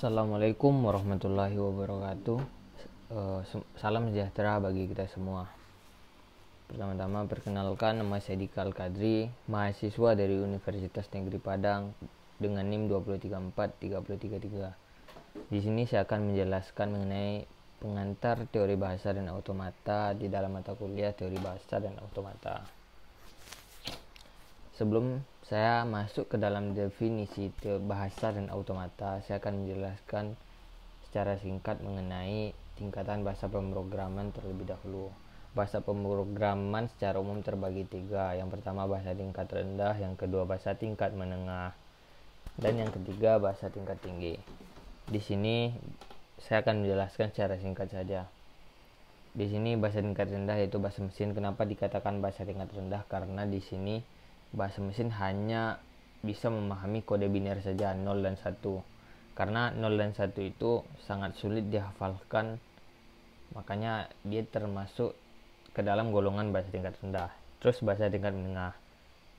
Assalamualaikum warahmatullahi wabarakatuh. Eh, salam sejahtera bagi kita semua. Pertama-tama perkenalkan nama saya Dikal Kadri, mahasiswa dari Universitas Negeri Padang dengan NIM 2334333. Di sini saya akan menjelaskan mengenai pengantar teori bahasa dan automata di dalam mata kuliah teori bahasa dan automata. Sebelum saya masuk ke dalam definisi bahasa dan automata. Saya akan menjelaskan secara singkat mengenai tingkatan bahasa pemrograman terlebih dahulu. Bahasa pemrograman secara umum terbagi tiga. Yang pertama bahasa tingkat rendah, yang kedua bahasa tingkat menengah, dan yang ketiga bahasa tingkat tinggi. Di sini saya akan menjelaskan secara singkat saja. Di sini bahasa tingkat rendah yaitu bahasa mesin. Kenapa dikatakan bahasa tingkat rendah? Karena di sini bahasa mesin hanya bisa memahami kode biner saja 0 dan 1 karena 0 dan 1 itu sangat sulit dihafalkan makanya dia termasuk ke dalam golongan bahasa tingkat rendah terus bahasa tingkat menengah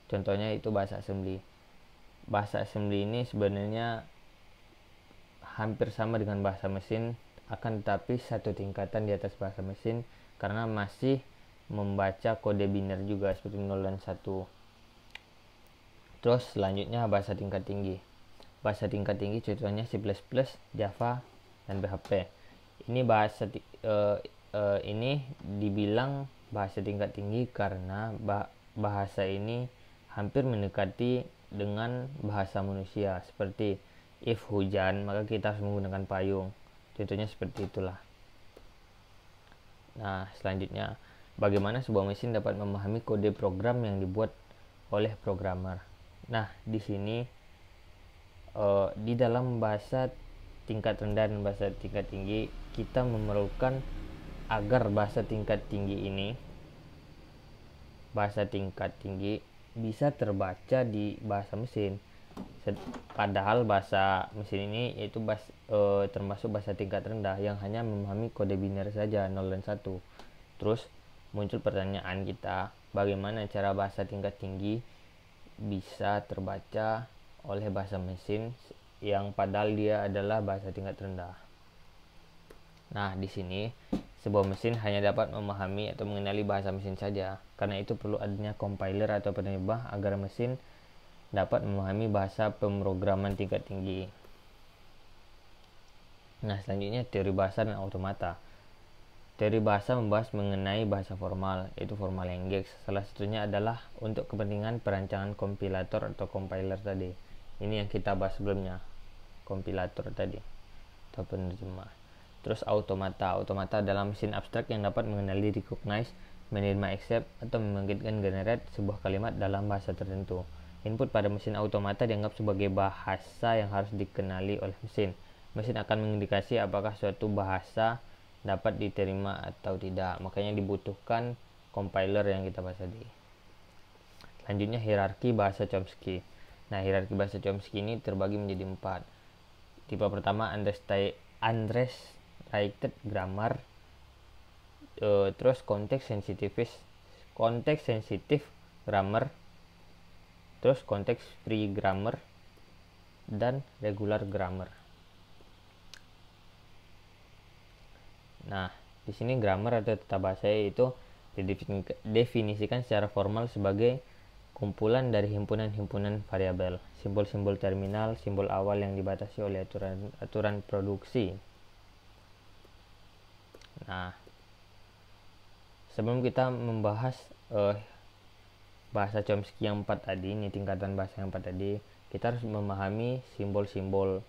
contohnya itu bahasa assembly bahasa assembly ini sebenarnya hampir sama dengan bahasa mesin akan tetapi satu tingkatan di atas bahasa mesin karena masih membaca kode biner juga seperti 0 dan 1 Terus selanjutnya bahasa tingkat tinggi. Bahasa tingkat tinggi contohnya C++, Java, dan PHP. Ini bahasa uh, uh, ini dibilang bahasa tingkat tinggi karena bah bahasa ini hampir mendekati dengan bahasa manusia seperti if hujan maka kita harus menggunakan payung. Contohnya seperti itulah. Nah, selanjutnya bagaimana sebuah mesin dapat memahami kode program yang dibuat oleh programmer. Nah, di sini uh, di dalam bahasa tingkat rendah dan bahasa tingkat tinggi kita memerlukan agar bahasa tingkat tinggi ini bahasa tingkat tinggi bisa terbaca di bahasa mesin. Padahal bahasa mesin ini yaitu bahasa, e, eh, termasuk bahasa tingkat rendah yang hanya memahami kode biner saja 0 dan 1. Terus muncul pertanyaan kita, bagaimana cara bahasa tingkat tinggi bisa terbaca oleh bahasa mesin yang padahal dia adalah bahasa tingkat rendah. Nah, di sini sebuah mesin hanya dapat memahami atau mengenali bahasa mesin saja. Karena itu perlu adanya compiler atau penerjemah agar mesin dapat memahami bahasa pemrograman tingkat tinggi. Nah, selanjutnya teori bahasa dan automata. Teori bahasa membahas mengenai bahasa formal, yaitu formal language. Salah satunya adalah untuk kepentingan perancangan kompilator atau compiler tadi. Ini yang kita bahas sebelumnya, kompilator tadi, atau penerjemah. Terus automata. Automata adalah mesin abstrak yang dapat mengenali, recognize, menerima accept, atau membangkitkan generate sebuah kalimat dalam bahasa tertentu. Input pada mesin automata dianggap sebagai bahasa yang harus dikenali oleh mesin. Mesin akan mengindikasi apakah suatu bahasa dapat diterima atau tidak. Makanya dibutuhkan compiler yang kita bahas tadi. Selanjutnya hierarki bahasa Chomsky. Nah, hierarki bahasa Chomsky ini terbagi menjadi empat. Tipe pertama Andres rated grammar uh, terus konteks sensitivis konteks sensitif grammar terus konteks free grammar dan regular grammar Nah, di sini grammar atau tata bahasa e itu didefinisikan secara formal sebagai kumpulan dari himpunan-himpunan variabel, simbol-simbol terminal, simbol awal yang dibatasi oleh aturan aturan produksi. Nah, sebelum kita membahas uh, bahasa Chomsky yang empat tadi, ini tingkatan bahasa yang empat tadi, kita harus memahami simbol-simbol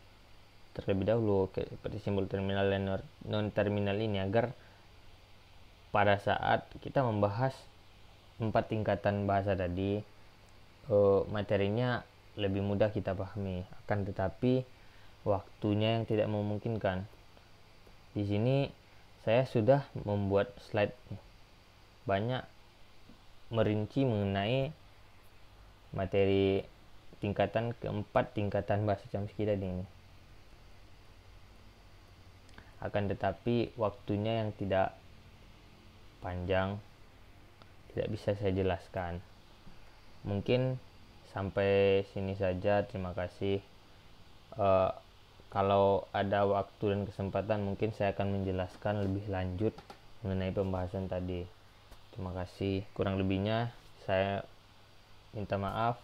terlebih dahulu seperti simbol terminal dan non terminal ini agar pada saat kita membahas empat tingkatan bahasa tadi uh, materinya lebih mudah kita pahami akan tetapi waktunya yang tidak memungkinkan di sini saya sudah membuat slide banyak merinci mengenai materi tingkatan keempat tingkatan bahasa Chomsky tadi ini akan tetapi waktunya yang tidak panjang tidak bisa saya jelaskan mungkin sampai sini saja terima kasih uh, kalau ada waktu dan kesempatan mungkin saya akan menjelaskan lebih lanjut mengenai pembahasan tadi terima kasih kurang lebihnya saya minta maaf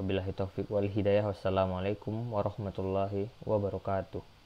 wabillahi taufiq wal hidayah wassalamualaikum warahmatullahi wabarakatuh